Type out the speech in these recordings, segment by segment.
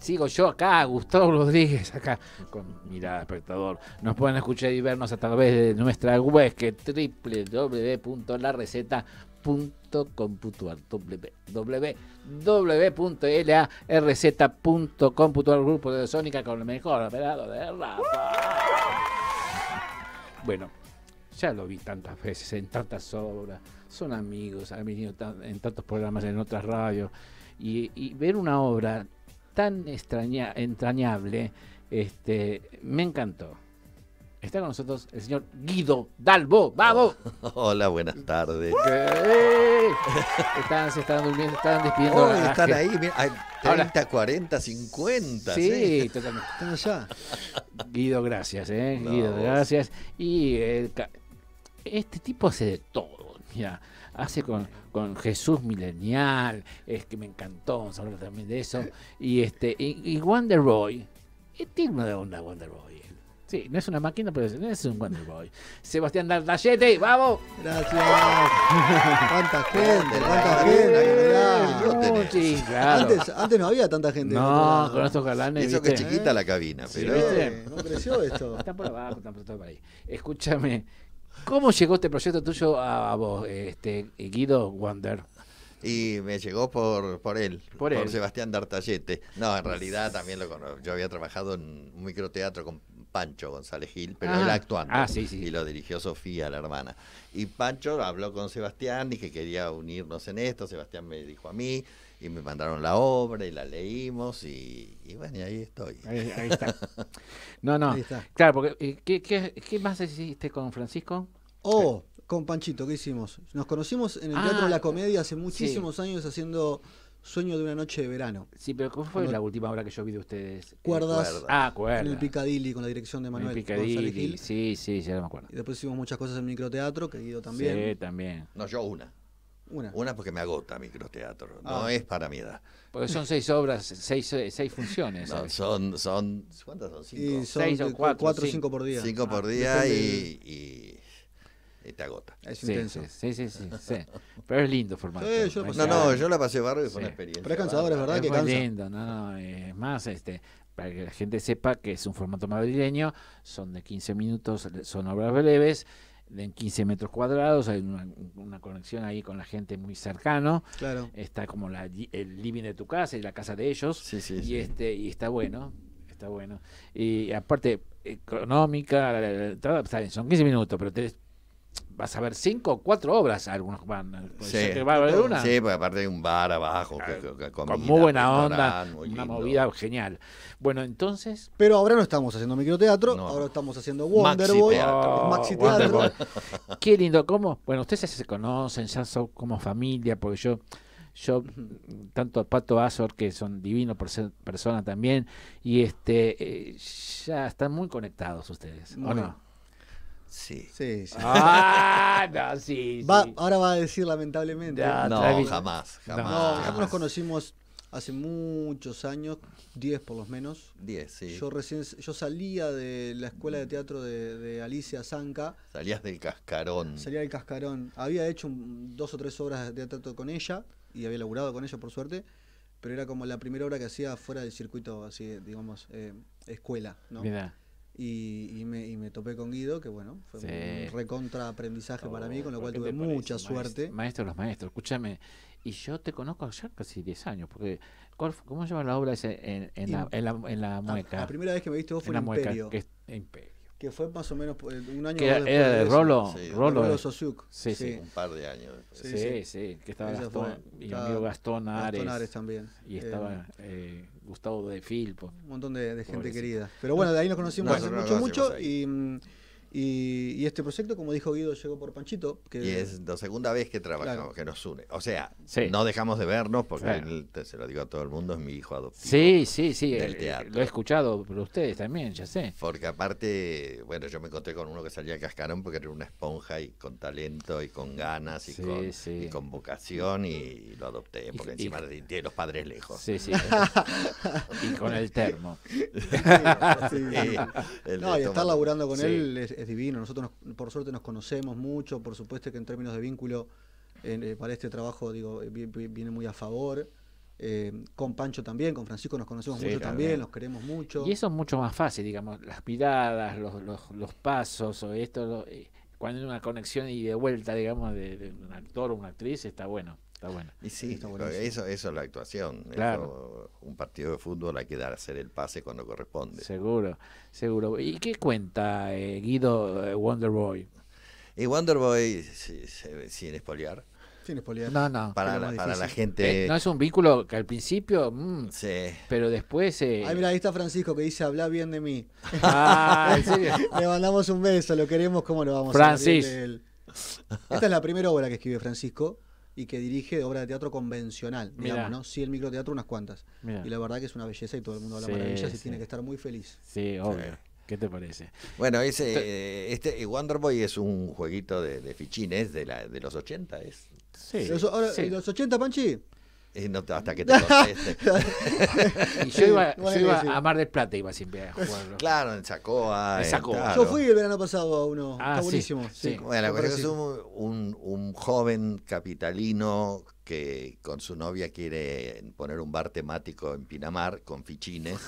Sigo yo acá, Gustavo Rodríguez, acá con Mirada Espectador. Nos pueden escuchar y vernos a través de nuestra web que www.lareceta.com.ar www.larz.com.ar Grupo de Sónica con el mejor operador de Rafa. Bueno, ya lo vi tantas veces en tantas obras, son amigos, han venido en tantos programas en otras radios. Y, y, ver una obra tan entrañable, este, me encantó. Está con nosotros el señor Guido Dalbo. ¡Vamos! Hola, buenas tardes. ¿Qué? Están, se están durmiendo, están despidiendo. están ahí, mira, hay 30, 40, 50. Sí, totalmente. Están allá. Guido, gracias, ¿eh? Guido, gracias. Y eh, este tipo hace de todo hace con, con Jesús Milenial, es que me encantó, vamos a hablar también de eso. Y este, y, es digno de onda Wonder Sí, no es una máquina, pero es un Wonder Boy. Sebastián Dardallete, vamos. Gracias. cuánta gente, gente. antes, antes, no había tanta gente. No, con estos galanes. Eso que es chiquita la cabina, pero. Sí, eh, No creció esto. Están por abajo, están por todo por ahí. Escúchame, ¿Cómo llegó este proyecto tuyo a vos, este, Guido Wander? y me llegó por, por él, por, Sebastián D'Artallete. No, en realidad también lo conozco. Yo había trabajado en un microteatro con Pancho González Gil, pero él ah. actuando. Ah, sí, Y lo dirigió Sofía, la hermana. Y Pancho habló con Sebastián, y que quería unirnos en esto, Sebastián me dijo a mí, y me mandaron la obra y la leímos y, bueno, y ahí estoy. Ahí, está. No, no. Claro, porque eh, ¿qué, más hiciste con Francisco? Oh, con Panchito, ¿qué hicimos? Nos conocimos en el Teatro de la ah, Comedia hace muchísimos años haciendo Sueño de una noche de verano. Sí, pero ¿cómo fue la última obra que yo vi de ustedes? Eh, cuerdas. Ah, cuerdas. En el Picadilly, con la dirección de Manuel Picadilly. Sí, sí, ya me acuerdo. Y después hicimos muchas cosas en microteatro, que también. Sí, también. No, yo una. Una. Una porque me agota microteatro, no ah. es para mi edad. Porque son seis obras, seis, eh, seis funciones. Eh. son, son, son? Cinco. cuatro. o cinco. por día. Cinco por ah, día y, te agota. Es sí, intenso. Sí, sí, sí, sí, Pero es lindo formato. no, no, yo la pasé barrio y fue una experiencia. Pero es cansador, es verdad que cansa. lindo, no, no, eh, es más, este, para que la gente sepa que es un formato madrileño, son de 15 minutos, son obras breves de 15 metros cuadrados, hay una, conexión ahí con la gente muy cercano. Claro. Está como la, el living de tu casa y la casa de ellos. y este y está bueno, está bueno. Y aparte económica, son 15 minutos, pero te, vas a ver cinco o cuatro obras, algunos van, eh, pues, a haber una. Sí, porque aparte hay un bar abajo, que, con muy buena onda, una movida genial. Bueno, entonces... Pero ahora no estamos haciendo microteatro, ahora estamos haciendo Wonderboy, Maxi Teatro. Oh, Qué lindo, ¿cómo? Bueno, ustedes se conocen, ya son como familia, porque yo yo tanto Pato Azor que son divinos por ser persona también y este eh, ya están muy conectados ustedes Sí. Sí, sí. Ah, sí, va, Ahora va a decir lamentablemente. no, jamás, jamás. No, nos conocimos hace muchos años, 10 por lo menos. 10, sí. Yo recién yo salía de la escuela de teatro de, Alicia Zanca. Salías del cascarón. Salía del cascarón. Había hecho dos o tres obras de teatro con ella y había laburado con ella, por suerte. Pero era como la primera obra que hacía fuera del circuito, así, digamos, eh, escuela. ¿no? Mira. Y, me, y, me, topé con Guido, que bueno, fue un recontra aprendizaje para mí, con lo oh, cual tuve mucha suerte. Maestro, los maestros, escúchame. Y yo te conozco ya casi 10 años, porque ¿cómo se llama la obra en, la, en, la, mueca? La, primera vez que me viste vos fue en, la que es, Imperio que fue más o menos eh, un año después era de Rolo, Rolo, Rolo Sosuk. Sí, sí, un par de años después. Sí, sí, que estaba Gastón, y amigo Gastón Ares. Gastón Ares también. Y estaba eh, eh, Gustavo de Filpo. Un montón de, gente querida. Pero bueno, de ahí nos conocimos hace mucho, mucho y... Mm, y, este proyecto, como dijo Guido, llegó por Panchito. y es la segunda vez que trabajamos, que nos une. O sea, no dejamos de vernos, porque él, se lo digo a todo el mundo, es mi hijo adoptivo. Sí, sí, sí. Del eh, teatro. Lo he escuchado por ustedes también, ya sé. Porque aparte, bueno, yo me encontré con uno que salía cascarón porque era una esponja y con talento y con ganas y, con, vocación y, lo adopté, porque encima tiene los padres lejos. Sí, sí. y con el termo. no, y estar laburando con él es divino. Nosotros, por suerte, nos conocemos mucho. Por supuesto que en términos de vínculo, eh, para este trabajo, digo, eh, viene muy a favor. Eh, con Pancho también, con Francisco nos conocemos mucho también, los queremos mucho. Y eso es mucho más fácil, digamos, las piradas los, los, pasos o esto, cuando hay una conexión y de vuelta, digamos, de un actor o una actriz, está bueno. Está Y eso, eso es la actuación. un partido de fútbol hay que dar, hacer el pase cuando corresponde. Seguro, seguro. ¿Y qué cuenta eh, Guido eh, Wonderboy? Y Wonderboy, sin espolear. Sin espolear. No, no. Para, la, para la, gente. Eh, no es un vínculo que al principio. Mm, sí. Pero después. Ay, mira, ahí está Francisco que dice: habla bien de mí. Ah, Le mandamos un beso, lo queremos, ¿cómo lo vamos a hacer? Esta es la primera obra que escribe Francisco y que dirige obra de teatro convencional, digamos, ¿no? Sí, el microteatro, unas cuantas. Y la verdad que es una belleza y todo el mundo habla maravillas y tiene que estar muy feliz. Sí, obvio. ¿Qué te parece? Bueno, ese, eh, este eh, Wonderboy es un jueguito de, fichines de, la, de los 80, ¿es? Sí. Los, ¿Los 80, Panchi? Y no, hasta que te conteste. y yo iba, iba a Mar del Plata, iba siempre a jugarlo. Claro, en Chacoa. En Yo fui el verano pasado a uno. Ah, está buenísimo. Sí, Bueno, la es es un, un joven capitalino que con su novia quiere poner un bar temático en Pinamar con fichines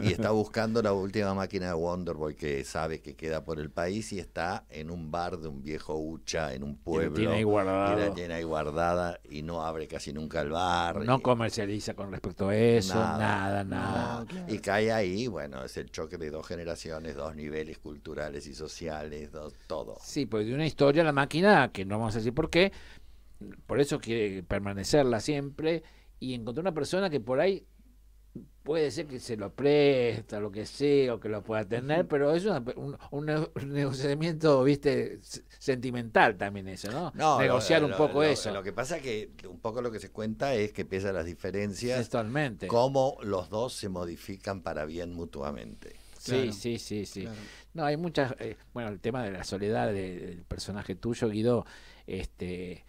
y está buscando la última máquina de Wonderboy que sabe que queda por el país y está en un bar de un viejo hucha en un pueblo. Y tiene ahí guardada. Y guardada y no abre casi nunca el bar. No comercializa con respecto a eso, nada, nada. Y cae ahí, bueno, es el choque de dos generaciones, dos niveles culturales y sociales, dos, todo. Sí, pues de una historia la máquina, que no vamos a decir por qué, por eso quiere permanecerla siempre y encontrar una persona que por ahí puede ser que se lo presta, lo que sea, o que lo pueda tener, pero es un, un, negociamiento, viste, sentimental también eso, ¿no? Negociar un poco eso. Lo que pasa es que un poco lo que se cuenta es que empiezan las diferencias. Totalmente. Cómo los dos se modifican para bien mutuamente. Sí, sí, sí, sí. No, hay muchas... Eh, bueno, el tema de la soledad del personaje tuyo, Guido, este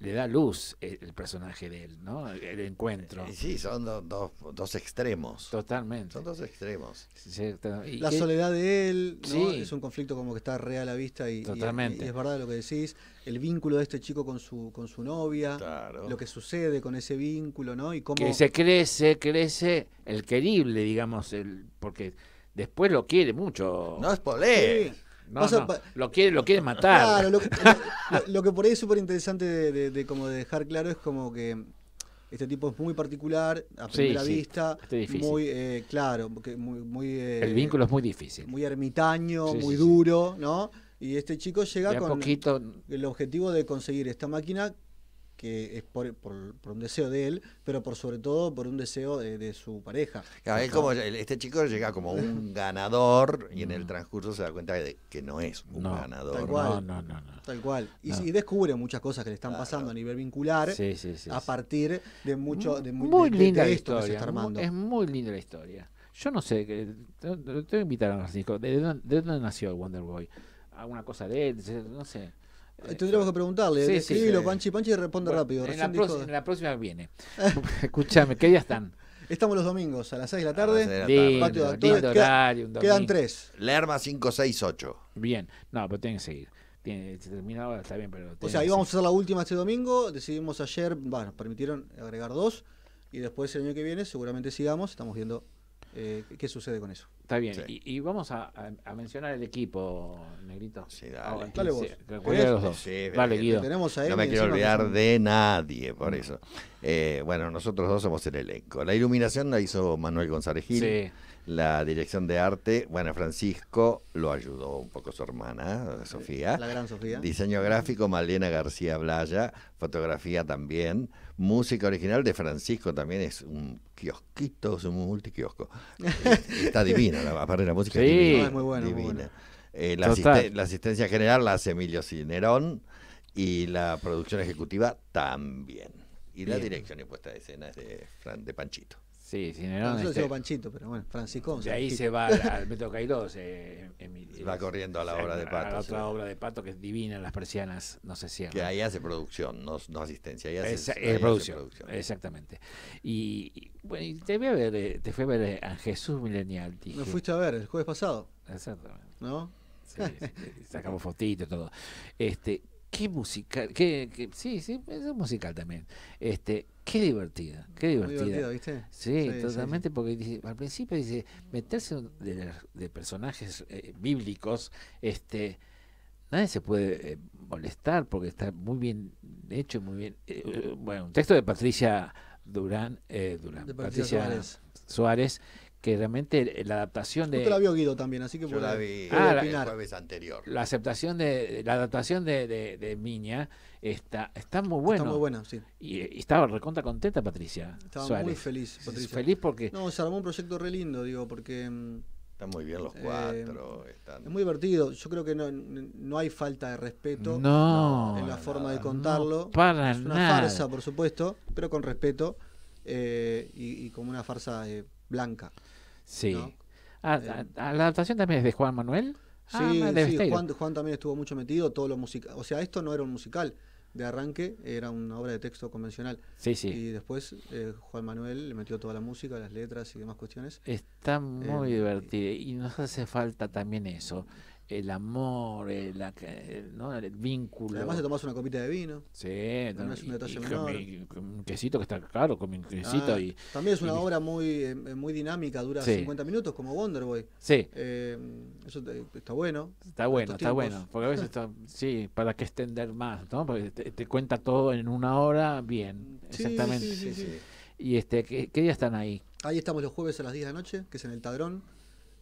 le da luz el personaje de él, ¿no? El encuentro. Eh, eh, sí, son dos extremos. Totalmente. Son dos extremos. y la soledad de él es un conflicto como que está real a la vista y, es verdad lo que decís. El vínculo de este chico con su, con su novia, lo que sucede con ese vínculo, ¿no? Y cómo... Que se crece, crece el querible, digamos, el porque después lo quiere mucho. No es por Sí. Lo quiere, lo quiere matar. lo, que por ahí es súper interesante de, de, como dejar claro es como que este tipo es muy particular, a primera vista, este muy eh, claro, muy, muy eh, el vínculo es muy difícil. Muy ermitaño, muy duro, ¿no? Y este chico llega con el objetivo de conseguir esta máquina que es por, un deseo de él, pero por sobre todo por un deseo de, su pareja. como, este chico llega como un ganador y en el transcurso se da cuenta de que no es un ganador. Tal cual. Y, descubre muchas cosas que le están pasando a nivel vincular a partir de mucho de, muy linda historia, está armando. Es muy linda la historia. Yo no sé, te, te voy a invitar a Francisco, ¿de dónde, nació el Wonder Boy? ¿Alguna cosa de él? No sé. Eh, tendríamos que preguntarle. Sí, Escribilo, sí, Panchi. Panchi responde rápido. En la, en próxima viene. Escúchame, ¿qué día están? Estamos los domingos a las 6 de la tarde. De la tarde. Lindo, patio de actores. Quedan tres. Lerma 568. Bien. No, pero tienen que seguir. Tiene, se termina ahora, está bien, pero. O sea, íbamos a hacer la última este domingo. Decidimos ayer, bueno, permitieron agregar dos. Y después el año que viene seguramente sigamos. Estamos viendo eh, qué sucede con eso. Está bien. Y, vamos a, mencionar el equipo, Negrito. Sí, dale. no me quiero olvidar de nadie, por eso. Eh, bueno, nosotros dos somos el elenco. La iluminación la hizo Manuel González Gil. La dirección de arte, bueno, Francisco lo ayudó un poco su hermana, Sofía. La gran Sofía. Diseño gráfico, Malena García Blaya. Fotografía también. Música original de Francisco también es un kiosquito, es un multikiosco. Está divino aparte la música la, asistencia general la hace Emilio Cinerón y la producción ejecutiva también. Y la dirección y puesta de escena es de, Fran de Panchito. Sí, sé si este, Panchito, pero bueno, Francisco. Y ahí se va al Metro Cairós. Eh, va corriendo a la obra de Pato. A la otra obra de Pato que es divina, Las Persianas, no sé si. Que ahí hace producción, no, no asistencia. Ahí hace, producción, Exactamente. Y, bueno, y te, fui a ver, eh, te fui a ver eh, a Jesús Milenial. Me fuiste a ver el jueves pasado. Exactamente. ¿No? Sí, sí, sacamos fotitos, y todo. Este, qué musical, qué, sí, sí, es musical también. Este, qué divertida, qué divertida. ¿viste? Sí, totalmente, porque dice, al principio dice, meterse de, personajes eh, bíblicos, este, nadie se puede eh, molestar porque está muy bien hecho, muy bien. Eh, bueno, un texto de Patricia Durán, Durán, de Patricia, Suárez que realmente la adaptación de... Usted la vio Guido también, así que por la vi ah, anterior. La aceptación de la adaptación de, de, Miña está, está muy buena. Está muy buena, sí. Y, estaba recontra contenta Patricia. Estaba muy feliz, Patricia. Feliz porque... No, se armó un proyecto re lindo, digo, porque... Mm, están muy bien los eh, cuatro. Es muy divertido. Yo creo que no, hay falta de respeto no, en la forma de contarlo. es una farsa, por supuesto, pero con respeto eh, y, como una farsa... Eh, blanca. Sí. Ah, eh, ¿La adaptación también es de Juan Manuel? Ah, sí, Juan, también estuvo mucho metido, todo lo musical. O sea, esto no era un musical de arranque, era una obra de texto convencional. Sí, sí. Y después eh, Juan Manuel le metió toda la música, las letras y demás cuestiones. Está muy eh, divertido y nos hace falta también eso el amor, el, ¿no? vínculo. Además te tomas una copita de vino. Sí, también. un quesito que está claro, con un quesito ah, y. También es una obra muy, eh, muy dinámica, dura 50 minutos, como Wonderboy. Sí. Eh, eso está bueno. Está bueno, está bueno. Porque a veces sí, para que extender más, ¿no? Porque te, cuenta todo en una hora bien. Sí, exactamente. Sí, y este, ¿qué, ¿qué día están ahí? Ahí estamos los jueves a las 10 de la noche, que es en el Tadrón,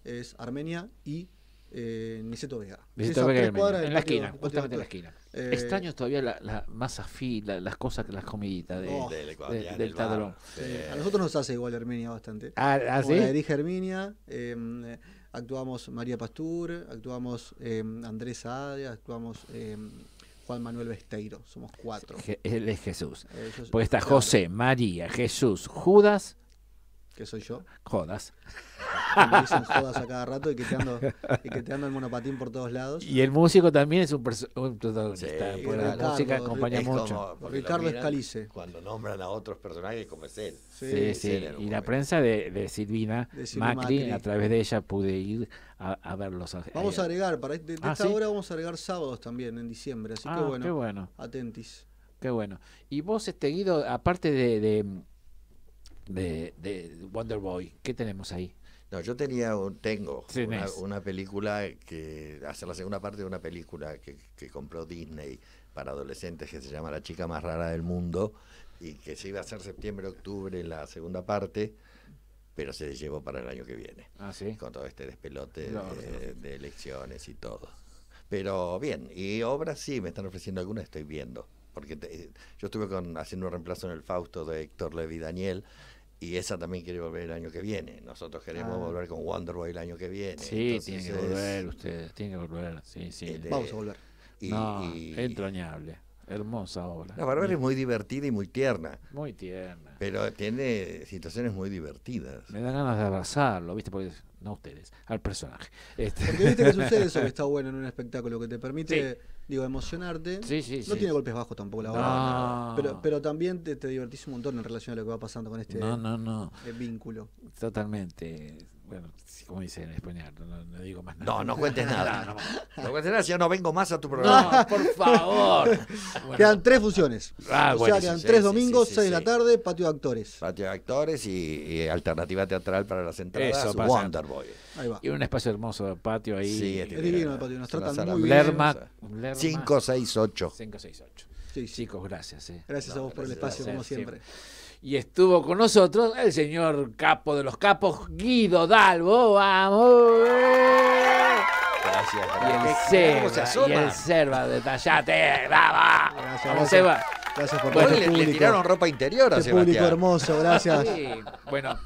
es Armenia y eh, Niceto Vega. Niceto Vega en la esquina, justamente en la esquina. Eh, Extraño todavía la, masa las cosas, las comiditas del, Tadrón a nosotros nos hace igual Herminia bastante. Ah, ¿ah sí? Herminia, em, eh, actuamos María Pastur, actuamos em, Andrés Adria actuamos... Em, Juan Manuel Besteiro, somos cuatro. él es Jesús. pues está José, María, Jesús, Judas. Que soy yo. Judas. a cada rato y que, te el monopatín por todos lados. Y el músico también es un, protagonista. acompaña mucho. Ricardo Escalice. Cuando nombran a otros personajes como es él. Y la prensa de, Silvina Macri, a través de ella pude ir a, a verlos. Vamos a agregar, para este, de, ah, esta hora vamos a agregar sábados también en diciembre. Así que ah, bueno, Atentis. Qué bueno. Y vos, este Guido, aparte de de, de, de, Wonder Boy, ¿qué tenemos ahí? No, yo tenía un, tengo una, película que hace la segunda parte de una película que, que, compró Disney para adolescentes que se llama La chica más rara del mundo y que se iba a hacer septiembre octubre la segunda parte pero se llevó para el año que viene ¿Ah, sí? con todo este despelote de, elecciones y todo pero bien y obras sí me están ofreciendo algunas estoy viendo porque yo estuve con, haciendo un reemplazo en el Fausto de Héctor Levi Daniel y esa también quiere volver el año que viene. Nosotros queremos ah. volver con Wonderboy el año que viene. Sí, tiene que volver ustedes, tiene que volver. Sí, sí. Este, Vamos a volver. no, entrañable. Hermosa obra. La Barbera es muy divertida y muy tierna. Muy tierna. Pero tiene situaciones muy divertidas. Me da ganas de abrazarlo, ¿viste? Porque a ustedes, al personaje. Este. Porque viste que sucede eso que está bueno en un espectáculo, que te permite, digo, emocionarte. no tiene golpes bajos tampoco la Pero, pero también te, divertís un montón en relación a lo que va pasando con este vínculo. Totalmente. Bueno, como dice en español, no, digo más nada. No, no cuentes nada. no, cuentes nada, si ya no vengo más a tu programa. No, por favor. Quedan tres funciones. Ah, o sea, quedan tres domingos, seis de la tarde, patio de actores. Patio de actores y, alternativa teatral para las entradas. Eso Wonderboy. Ahí va. Y un espacio hermoso de patio ahí. Sí, es, divino el patio. Nos tratan muy bien. Lerma, 568. 568. Sí. Chicos, gracias. Eh. Gracias a vos por el espacio, como siempre y estuvo con nosotros el señor capo de los capos, Guido Dalbo. ¡Vamos! Gracias, gracias. Y el Serva, y el Serva, detallate, va Gracias, Vamos, Gracias por bueno, le, este tiraron ropa interior a este público hermoso, gracias. bueno,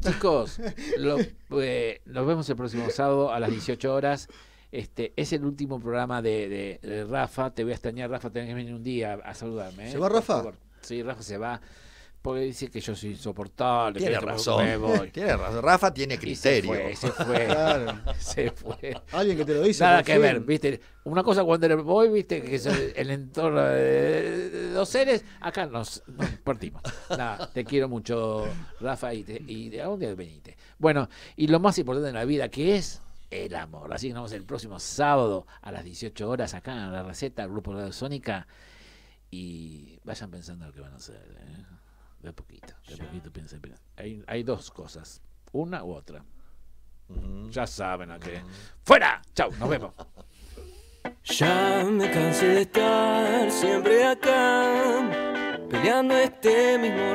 chicos, eh, nos vemos el próximo sábado a las 18 horas. Este, es el último programa de, de, Rafa. Te voy a extrañar, Rafa. Tenés que venir un día a saludarme. ¿eh? ¿Se va Rafa? Sí, Rafa se va. Porque dice que yo soy insoportable. Tiene razón. Tiene razón. Rafa tiene criterio. se fue, se fue. Alguien que te lo dice. Nada que ver, viste. Una cosa cuando le voy, viste, que es el entorno de los seres, acá nos, partimos. Nada, te quiero mucho, Rafa, y, te, y algún día venite. Bueno, y lo más importante de la vida, que es el amor. Así que nos vemos el próximo sábado a las 18 horas acá en la receta, Grupo Radio Sónica. Y vayan pensando lo que van a hacer. ¿eh? De a poquito, de a poquito piensen, piensen. Hay, hay dos cosas, una u otra. Ya saben a qué. ¡Fuera! ¡Chao! ¡Nos vemos! Ya me cansé de estar siempre acá, peleando este mismo